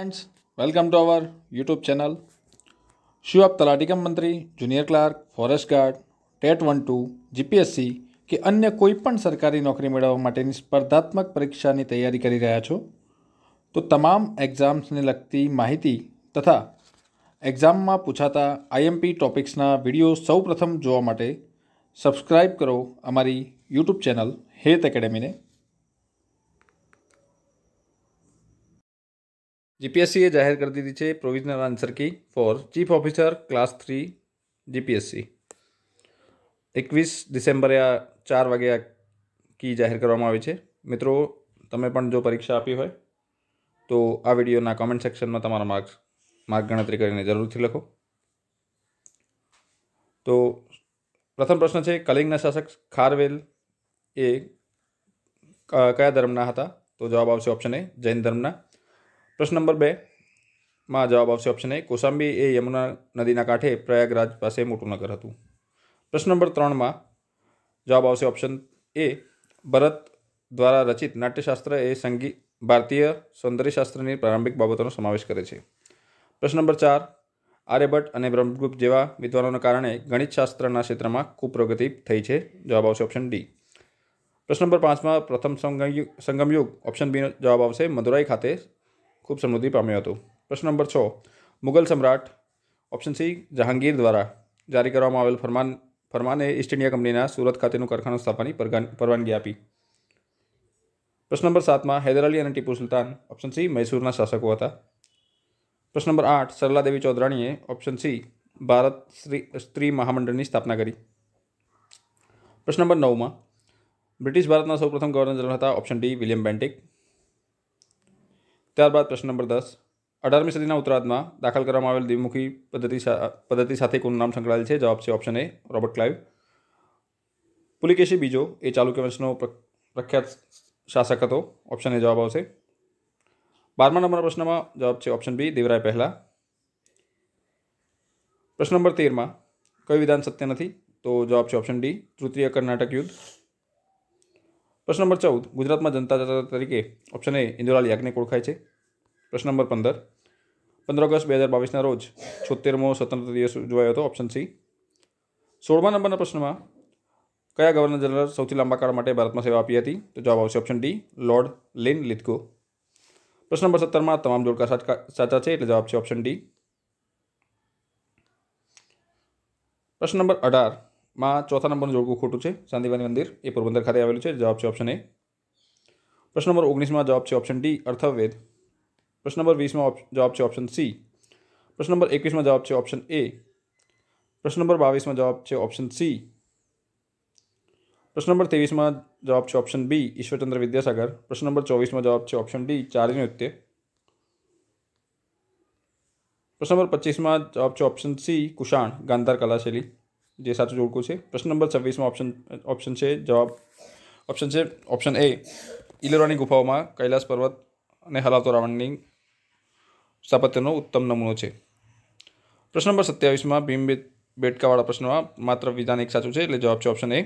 friends welcome to our YouTube channel શું આપ તલાટીકમ મંત્રી junior clerk forest guard TET one two GPSC કે અન્ય કોઈપણ સરકારી નોકરી મેળવવા માટેની સ્પર્ધાત્મક પરીક્ષાની તૈયારી કરી રહ્યા છો તો તમામ એક્ઝામ્સને લગતી માહિતી તથા એક્ઝામમાં પૂછાતા આઈએમપી ટોપિક્સના વિડીયો સૌ પ્રથમ જોવા માટે સબસ્ક્રાઈબ કરો અમારી યુટ્યુબ ચેનલ હેત એકેડેમીને જીપીએસસીએ જાહેર કરી દીધી છે provisional answer key for chief officer class three GPSC એકવીસ ડિસેમ્બરે આ ચાર વાગે આ કી જાહેર કરવામાં આવી છે મિત્રો તમે પણ જો પરીક્ષા આપી હોય તો આ વિડીયોના કોમેન્ટ સેક્શનમાં તમારા માર્ક્સ માર્ક ગણતરી કરીને જરૂરથી લખો તો પ્રથમ પ્રશ્ન છે કલિંગના શાસક ખારવેલ એ કયા ધર્મના હતા તો જવાબ આવશે ઓપ્શન એ જૈન ધર્મના પ્રશ્ન નંબર બે માં જવાબ આવશે ઓપ્શન એ કોસાંબી એ યમુના નદીના કાંઠે પ્રયાગરાજ પાસે મોટું નગર હતું પ્રશ્ન નંબર ત્રણમાં જવાબ આવશે ઓપ્શન એ ભરત દ્વારા રચિત નાટ્યશાસ્ત્ર એ સંગીત ભારતીય સૌંદર્યશાસ્ત્રની પ્રારંભિક બાબતોનો સમાવેશ કરે છે પ્રશ્ન નંબર ચાર આર્યભટ્ટ અને બ્રહ્મગુપ્ત જેવા વિદ્વાનોના કારણે ગણિતશાસ્ત્રના ક્ષેત્રમાં ખૂબ પ્રગતિ થઈ છે જવાબ આવશે ઓપ્શન ડી પ્રશ્ન નંબર પાંચમાં પ્રથમ સંગમયુગ ઓપ્શન બીનો જવાબ આવશે મદુરાઈ ખાતે ખૂબ સમૃદ્ધિ પામ્યું હતું પ્રશ્ન નંબર છ મુગલ સમ્રાટ ઓપ્શન સી જહાંગીર દ્વારા જારી કરવામાં આવેલ ફરમાન ફરમાને ઈસ્ટ ઇન્ડિયા કંપનીના સુરત ખાતેનું કારખાનું સ્થાપવાની પરવાનગી આપી પ્રશ્ન નંબર સાતમાં હૈદર અલી અને ટીપુ સુલતાન ઓપ્શન સી મૈસૂરના શાસકો હતા પ્રશ્ન નંબર આઠ સરલા દેવી ચૌધરાણીએ ઓપ્શન સી ભારત સ્ત્રી સ્ત્રી મહામંડળની સ્થાપના કરી પ્રશ્ન નંબર નવમાં બ્રિટિશ ભારતના સૌપ્રથમ ગવર્નર જનરલ હતા ઓપ્શન ડી વિલિયમ બેન્ટિક ત્યારબાદ પ્રશ્ન નંબર દસ અઢારમી સદીના ઉત્તરાર્ધમાં દાખલ કરવામાં આવેલ દ્વિમુખી પદ્ધતિ પદ્ધતિ સાથે કોનું નામ સંકળાયેલ છે જવાબ છે option A Robert Clive Pulakeshi બીજો એ ચાલુક્ય વંશનો પ્રખ્યાત શાસક હતો ઓપ્શન એ જવાબ આવશે બારમા નંબરના પ્રશ્નમાં જવાબ છે ઓપ્શન બી દેવરાય પહેલા પ્રશ્ન નંબર તેરમાં કયું વિધાન સત્ય નથી તો જવાબ છે ઓપ્શન ડી તૃતીય કર્ણાટક યુદ્ધ પ્રશ્ન નંબર ચૌદ ગુજરાતમાં જનતા તરીકે ઓપ્શન એ ઇન્દુલાલ યાજ્ઞિક ઓળખાય છે પ્રશ્ન નંબર પંદર પંદર ઓગસ્ટ બે હજાર બાવીસના રોજ છોતેરમો સ્વતંત્ર દિવસ ઉજવાયો હતો ઓપ્શન સી સોળમા નંબરના પ્રશ્નમાં કયા ગવર્નર જનરલ સૌથી લાંબા કાળ માટે ભારતમાં સેવા આપી હતી તો જવાબ આવશે option D Lord Linlithgow નંબર સત્તરમાં તમામ જોડકા સાચા છે એટલે જવાબ છે ઓપ્શન ડી પ્રશ્ન નંબર અઢાર मा चौथा नंबर जोळको खोटू छे चांदीवाणी मंदिर ए पूर्व मंदिर ખાતે આવેલું છે જવાબ છે ઓપ્શન એ પ્રશ્ન નંબર 19 માં જવાબ છે ઓપ્શન ડી અર્થવેદ પ્રશ્ન નંબર 20 માં જવાબ છે ઓપ્શન સી પ્રશ્ન નંબર 21 માં જવાબ છે ઓપ્શન એ પ્રશ્ન નંબર 22 માં જવાબ છે ઓપ્શન સી પ્રશ્ન નંબર 23 માં જવાબ છે ઓપ્શન બી ઈશ્વરચંદ્ર વિદ્યાસાગર પ્રશ્ન નંબર 24 માં જવાબ છે ઓપ્શન બી 477 પ્રશ્ન નંબર 25 માં જવાબ છે ઓપ્શન સી કુષાણ ગાંધાર કલાશૈલી જે સાચું જોડકું છે પ્રશ્ન નંબર છવ્વીસમાં ઓપ્શન ઓપ્શન છે જવાબ ઓપ્શન છે ઓપ્શન એ ઇલોરાની ગુફાઓમાં કૈલાસ પર્વત અને હલાતો રાવણની સ્થાપત્યનો ઉત્તમ નમૂનો છે પ્રશ્ન નંબર સત્યાવીસમાં ભીમ બેટકાવાળા પ્રશ્નમાં માત્ર વિધાન એક સાચું છે એટલે જવાબ છે ઓપ્શન એ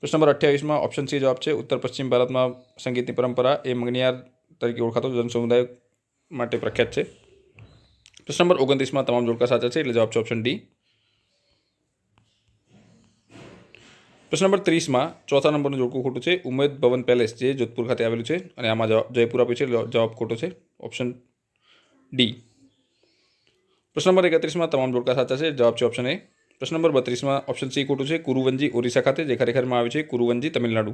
પ્રશ્ન નંબર અઠ્યાવીસમાં ઓપ્શન સી જવાબ છે ઉત્તર પશ્ચિમ ભારતમાં સંગીતની પરંપરા એ મંગનિયાર તરીકે ઓળખાતો જનસમુદાય માટે પ્રખ્યાત છે પ્રશ્ન નંબર ઓગણત્રીસમાં તમામ જોડકા સાચા છે એટલે જવાબ છે ઓપ્શન ડી प्रश्न नंबर 30 मा चौथा नंबर जोडू खोटू छे उमेद भवन पैलेस जे जोधपुर ખાતે આવેલ છે અને આમાં જવાબ જયપુર આપી છે જવાબ ખોટો છે ऑप्शन डी प्रश्न नंबर 31 માં તમામ બુરકા સાથે છે જવાબ છે ઓપ્શન A प्रश्न नंबर 32 માં ઓપ્શન C ખોટું છે કુરુવંજી ઓરિસ્સા ખાતે જે કારીખરમાં આવે છે કુરુવંજી તમિલનાડુ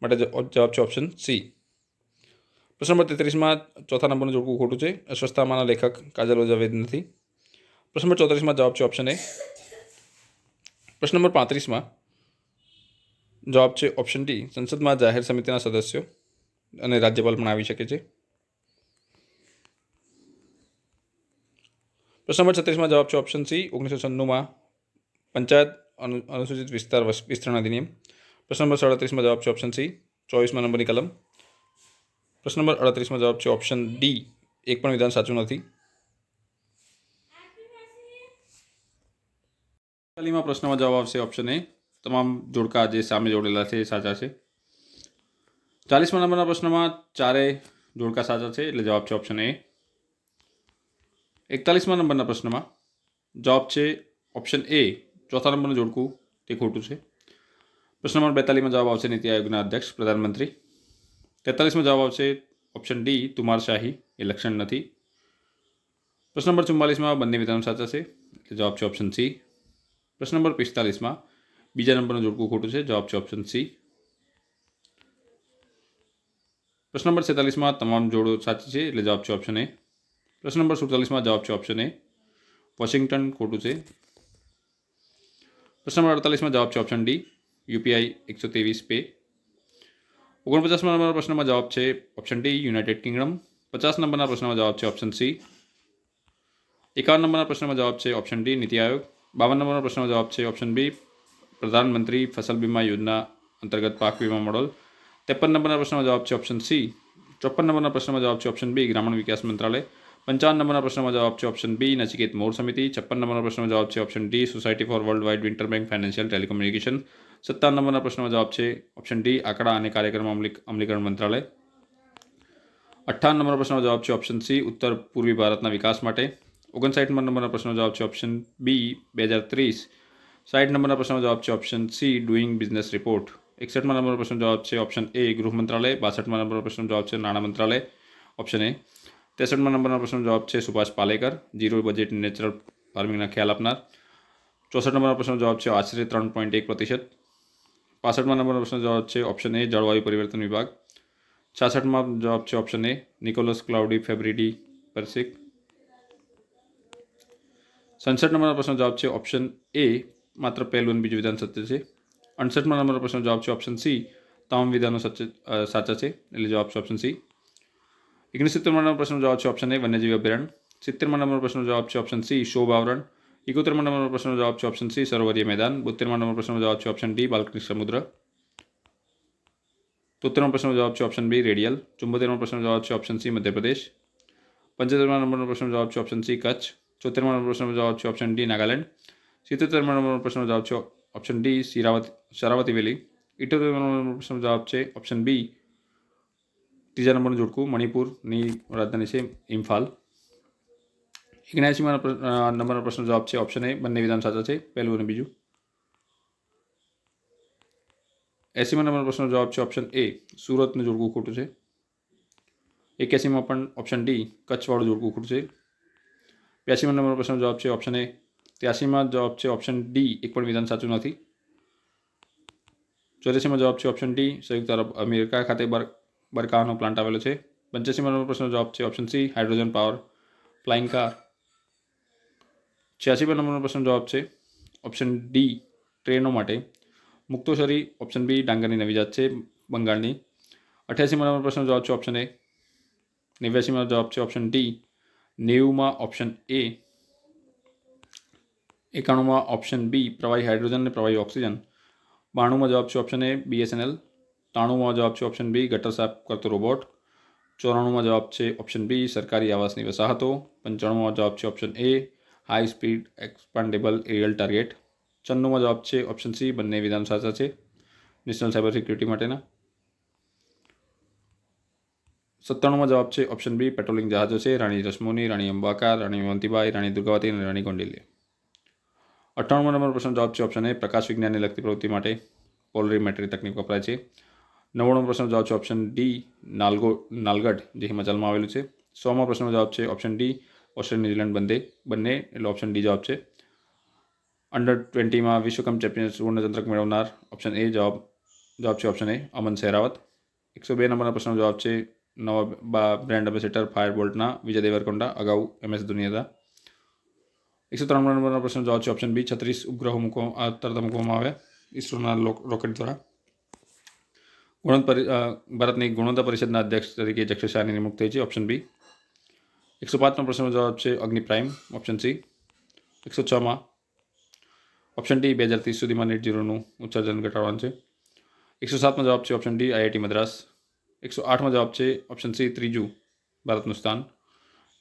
માટે જવાબ છે ઓપ્શન C प्रश्न नंबर 33 માં चौथा नंबर जोडू ખોટું છે સ્વસ્થતા માન લેખક काजल જવેદ નથી प्रश्न नंबर 34 માં જવાબ છે ઓપ્શન A प्रश्न नंबर 35 માં જવાબ છે ઓપ્શન ડી સંસદમાં જાહેર સમિતિના સદસ્યો અને રાજ્યપાલ પણ આવી શકે છે પ્રશ્ન નંબર છત્રીસમાં જવાબ છે ઓપ્શન સી ઓગણીસો છન્નુંમાં પંચાયત અનુસૂચિત વિસ્તાર વિસ્તરણ અધિનિયમ પ્રશ્ન નંબર સાડત્રીસમાં જવાબ છે ઓપ્શન સી ચોવીસમાં નંબરની કલમ પ્રશ્ન નંબર અડત્રીસમાં જવાબ છે ઓપ્શન ડી એક પણ વિધાન સાચું નથી તાલીમાં પ્રશ્નમાં જવાબ આવશે ઓપ્શન એ તમામ જોડકા જે સામે જોડેલા છે સાચા છે 40 માં નંબરના પ્રશ્નમાં ચારે જોડકા સાચા છે એટલે જવાબ છે ઓપ્શન A 41 માં નંબરના પ્રશ્નમાં જવાબ છે ઓપ્શન A ચોથા નંબરના જોડકું ત ખોટું છે પ્રશ્ન નંબર 42 માં જવાબ આવશે નીતિ આયોગના અધ્યક્ષ प्रधानमंत्री 43 માં જવાબ આવશે ઓપ્શન D તુમાર શાહી ઇલેક્શન નથી પ્રશ્ન નંબર 44 માં બંને વિધાન સાચા છે એટલે જવાબ છે ઓપ્શન C પ્રશ્ન નંબર 45 માં બીજા નંબરનો જોડકો ખોટું છે જવાબ છે ઓપ્શન સી પ્રશ્ન નંબર 46 માં આંતમમ જોડો સાચી છે એટલે જવાબ છે ઓપ્શન એ પ્રશ્ન નંબર 47 માં જવાબ છે ઓપ્શન એ વોશિંગ્ટન ખોટું છે પ્રશ્ન નંબર 48 માં જવાબ છે ઓપ્શન ડી UPI 123 पे 49 નંબર પ્રશ્નનો જવાબ છે ઓપ્શન ડી યુનાઇટેડ કિંગડમ 50 નંબરના પ્રશ્નનો જવાબ છે ઓપ્શન સી 51 નંબરના પ્રશ્નનો જવાબ છે ઓપ્શન ડી નીતિ આયોગ 52 નંબરના પ્રશ્નનો જવાબ છે ઓપ્શન બી प्रधानमंत्री फसल बीमा योजना अंतर्गत पाक बीमा मॉडल तेपन नंबर प्रश्न में जवाब ऑप्शन सी चौप्पन नंबर प्रश्न में जवाब ऑप्शन बी ग्रामीण विकास मंत्रालय पंचान नंबर प्रश्न में जवाब ऑप्शन बी नचिकेत मोर समिति छप्पन नंबर प्रश्न में जवाब है option D society for world wide interbank financial telecommunication सत्तावन नंबर प्रश्न में जवाब है ऑप्शन डी आंकड़ा और कार्यक्रम अमलीकरण मंत्रालय अठावन नंबर प्रश्न में जवाब ऑप्शन सी उत्तर पूर्वी भारत विकास ओगन साइठ नंबर प्रश्न जवाब है ऑप्शन बी बजार तीस साइट नंबर प्रश्न जवाब है option C doing business report एकसठ में नंबर प्रश्न जवाब है ऑप्शन ए गृह मंत्रालय बासठ में नंबर प्रश्न जवाब है नाणा मंत्रालय ऑप्शन ए तेसठ में नंबर प्रश्न जवाब है Subhash Palekar zero budget natural farming ख्याल अपना चौसठ नंबर प्रश्न जवाब है आश्रय त्रन पॉइंट एक प्रतिशत पांसठ में नंबर प्रश्न जवाब है ऑप्शन ए जलवायु परिवर्तन विभाग छियासठ में जवाब है option A Nicolas Claude Fabri de Peiresc सड़सठ नंबर प्रश्न जवाब है ऑप्शन ए मत पहलून बीजू विधान सत्य है अड़सठ में नंबर प्रश्न जवाब है ऑप्शन सी तमाम विधानों सच साचा है ये जवाब ऑप्शन सी एक सित्तर में नंबर प्रश्न जवाब है ऑप्शन ए वन्यजीव अभ्यारण सित्तर में नंबर प्रश्न जवाब है ऑप्शन सी शोभ आवरण इकोत्तर में नंबर प्रश्न जवाब है ऑप्शन सी सरोवरीय मैदान बोत्तेर में नंबर प्रश्न जवाब है ऑप्शन डी बाल्कनिक समुद्र तोत्तर में प्रश्न जवाब है ऑप्शन बी रेडियल चुंबत्तर में प्रश्न जवाब है ऑप्शन सी मध्यप्रदेश प्रदेश पंचहत्तर में नंबर प्रश्न जवाब है ऑप्शन सी कच्छ चौथे में नंबर प्रश्न जवाब है ऑप्शन डी नागालैंड सीतु प्रश्न जवाब चे option D Sharavati Sharavati valley इट प्रश्न जवाब है ऑप्शन बी तीजा नंबर जोड़कू मणिपुर नी राजधानी से इम्फाल एक नंबर प्रश्न जवाब है ऑप्शन ए बने विधान साचा है पहलू और बीजू एसी में नंबर प्रश्न जवाब है ऑप्शन ए सूरत ने जोड़कू खोटू है एक्यासी में ऑप्शन डी कच्छवाड़ू जोड़कू खोटू है ब्यासी में नंबर प्रश्न जवाब है ऑप्शन ए 68મા જવાબ છે ઓપ્શન D એક પણ વિધાન સાચું નથી 84મા જવાબ છે ઓપ્શન D સયુક્ત તરફ અમેરિકા ખાતે બરકાનો પ્લાન્ટ આવેલો છે 85મા નંબરના પ્રશ્નનો જવાબ છે option C hydrogen power flying car 86મા નંબરના પ્રશ્નનો જવાબ છે ઓપ્શન D ટ્રેનો માટે મુક્તોશરી ઓપ્શન B ડાંગની નવી જાત છે બંગાળની 88મા નંબરના પ્રશ્નનો જવાબ છે ઓપ્શન A 89માનો જવાબ છે ઓપ્શન D 90 માં ઓપ્શન A एकाणु में ऑप्शन बी प्रवाही हाइड्रोजन ने प्रवाही ऑक्सीजन बाणु में जवाब option A B S N L ताणु में जवाब है ऑप्शन बी गटर साफ करते रोबोट चौराणु में जवाब है ऑप्शन बी सरकारी आवास की वसाहतों पंचाणु में जवाब है option A high speed expendable aerial target चन्नु में जवाब है ऑप्शन सी बने विधानसभा है नेशनल साइबर सिक्योरिटी सत्ताणु में जवाब है ऑप्शन बी पेट्रोलिंग जहाजों से राणी रश्मोनी राणी अंबाकार राणी अवंतिबाई राणी दुर्गावती राणी गोंडेलिया અઠ્ઠાણું નંબર પ્રશ્નનો જવાબ છે ઓપ્શન એ પ્રકાશ વિજ્ઞાનને લગતી પ્રવૃત્તિ માટે પોલરીમેટ્રી તકનીક વપરાય છે નવ્વાણું પ્રશ્ન જવાબ છે ઓપ્શન ડી નાલગો નાલગઢ જે હિમાચલમાં આવેલું છે સોમાં પ્રશ્નનો જવાબ છે ઓપ્શન ડી ઓસ્ટ્રેલિયા ન્યુઝીલેન્ડ બંને બંને એટલે ઓપ્શન ડી જવાબ છે અંડર ટ્વેન્ટીમાં વિશ્વકપ ચેમ્પિયન સુવર્ણચંદ્રક મેળવનાર ઓપ્શન એ જવાબ જવાબ છે ઓપ્શન એ અમન શેરાવત એકસો બે નંબરના પ્રશ્નનો જવાબ છે નવા બ્રાન્ડ એમ્બેસેડર ફાયર બોલ્ટના વિજય દેવરકોંડા અગાઉ એમએસ ધોની હતા 139 નંબરના પ્રશ્નનો જવાબ છે ઓપ્શન B 36 ઉપગ્રહમુકો તર્દમ કોમાં આવે ઇસરોના રોકેટ દ્વારા ગુણોદા પરિ ભારતને ગુણોદા પરિષદના અધ્યક્ષ તરીકે જક્ષશાને નિમકતે છે ઓપ્શન B 105માં પ્રશ્નનો જવાબ છે અગ્નિ પ્રાઇમ ઓપ્શન C 106માં ઓપ્શન D 2030 સુધીમાં નેટ ઝીરો નું ઉચ્ચજન ઘટાડવાનું છે 107માં જવાબ છે ઓપ્શન D IIT મદ્રાસ 108માં જવાબ છે ઓપ્શન 3 ત્રીજો ભારતનું સ્થાન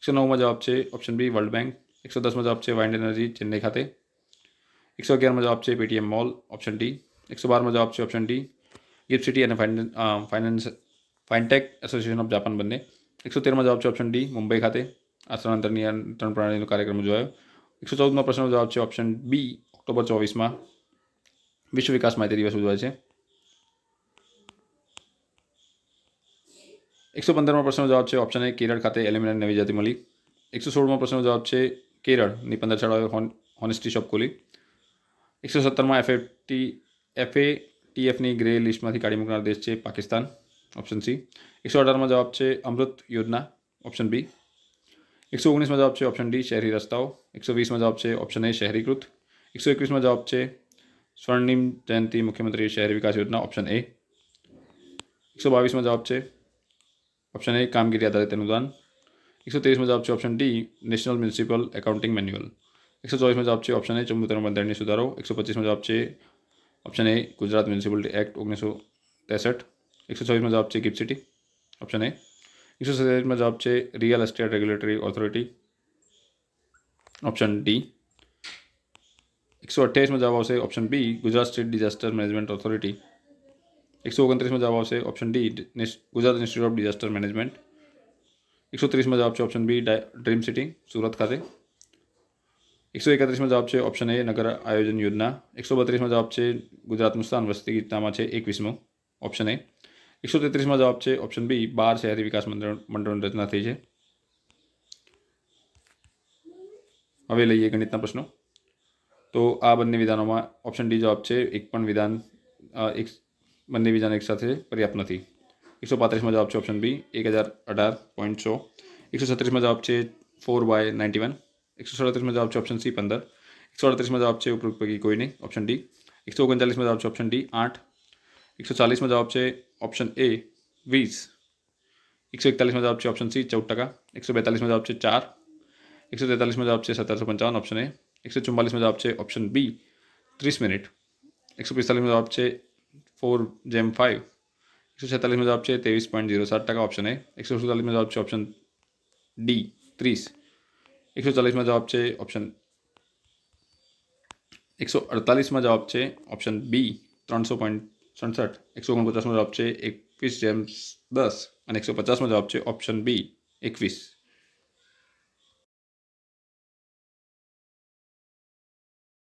109માં જવાબ છે ઓપ્શન B વર્લ્ડ બેંક एक सौ दस मजा आपसे वाइंड एनर्जी चेन्नई खाते एक सौ ग्यारह मजा आपसे पेटीएम मॉल ऑप्शन डी एक सौ बारह मजा आपसे option D gift city and finance fintech association of Japan बनने एक सौ तेरह मजा आपसे ऑप्शन डी मुंबई खाते अस्थान नियंत्रण प्रणाली कार्यक्रम जो है एक सौ चौदह प्रश्न जवाब है ऑप्शन बी ऑक्टोबर चौबीस में विश्व विकास माहिती दिवस एक सौ पंद्रह प्रश्न जवाब है ऑप्शन ए केरल खाते एलिमिनेट એલિમિનેટ નવી જાતિ મળી એકસો સોળમાં प्रश्न જવાબ है केरल निपंदर छड़ा होनेस्टी शॉप खोली एक सौ सत्तर में F F T F A T F grey list में काढ़ी मुकना देश है पाकिस्तान ऑप्शन सी एक सौ अठार जवाब है अमृत योजना ऑप्शन बी एक सौ ओगनीस में जवाब है ऑप्शन डी शहरी रस्ताओ एक सौ वीस में जवाब है ऑप्शन ए शहरीकृत एक सौ एक में जवाब है स्वर्णिम जयंती मुख्यमंत्री शहरी विकास योजना ऑप्शन ए एक सौ बीस में जवाब है ऑप्शन ए कामगिरी आधारित अनुदान एक सौ तेईस में जवाब option D national municipal accounting manual एक सौ चौबीस में जवाब चाहिए ऑप्शन ए चौहत्तर बंदरणीय सुधारो एक सौ पच्चीस में जवाब चाहिए option A Gujarat municipality act उन्नीस सौ तैसठ एक सौ चौबीस में जवाब चाहिए गिफ्ट सिटी ऑप्शन ए एक सौ सैंतालीस में जवाब चाहिए real estate regulatory authority option D एक सौ अट्ठाईस में जवाब आवश्य option B Gujarat state disaster management authority एक सौ ओगणत्रीस में जवाब आवश्यक option D Gujarat institute of disaster management એકસો ત્રીસમાં જવાબ છે option B dream city Surat ખાતે એકસો એકત્રીસમાં જવાબ છે ઓપ્શન એ નગર આયોજન યોજના એકસો બત્રીસમાં જવાબ છે ગુજરાતનું સ્થાન વસ્તી ગીતામાં છે એકવીસમું ઓપ્શન એ એકસો તેત્રીસમાં જવાબ છે ઓપ્શન બી બાર શહેરી વિકાસ મંડળની રચના થઈ છે હવે લઈએ ગણિતના પ્રશ્નો તો આ બંને વિધાનોમાં ઓપ્શન ડી જવાબ છે એક પણ વિધાન એક બંને વિધાન એકસાથે પર્યાપ્ત નથી एक सौ पैंतीस में जवाब है ऑप्शन बी एक हज़ार अठारह पॉइंट सौ एक सौ छत्तीस में जवाब है फोर बाय नाइन्टी वन एक सौ सड़तीस में जवाब है ऑप्शन सी पंद्रह एक सौ अड़तीस में जवाब है उपयुक्त की कोई नहीं ऑप्शन डी एक सौ उनचालीस में जवाब है ऑप्शन डी आठ एक सौ चालीस में जवाब है ऑप्शन ए बीस एक सौ इकतालीस में जवाब है ऑप्शन सी चौदह टका एक सौ बैतालीस में जवाब है चार एक सौ तैंतालीस में जवाब है सत्रह सौ पंचावन ऑप्शन ए एक सौ चौवालीस में जवाब है ऑप्शन बी तीस मिनट एक सौ पैंतालीस में जवाब है फोर जेम फाइव एक सौ छत्तालीस में जवाब तेईस पॉइंट जीरो सात टका ऑप्शन है एक सौ सैतालीस में जवाब ऑप्शन डी तीस एक सौ चालीस में जवाब है ऑप्शन एक सौ अड़तालीस में जवाब है ऑप्शन बी त्रो पॉइंट सड़सठ एक सौ पचास में जवाब है एकवीस दस और एक सौ पचास में जवाब है ऑप्शन बी एक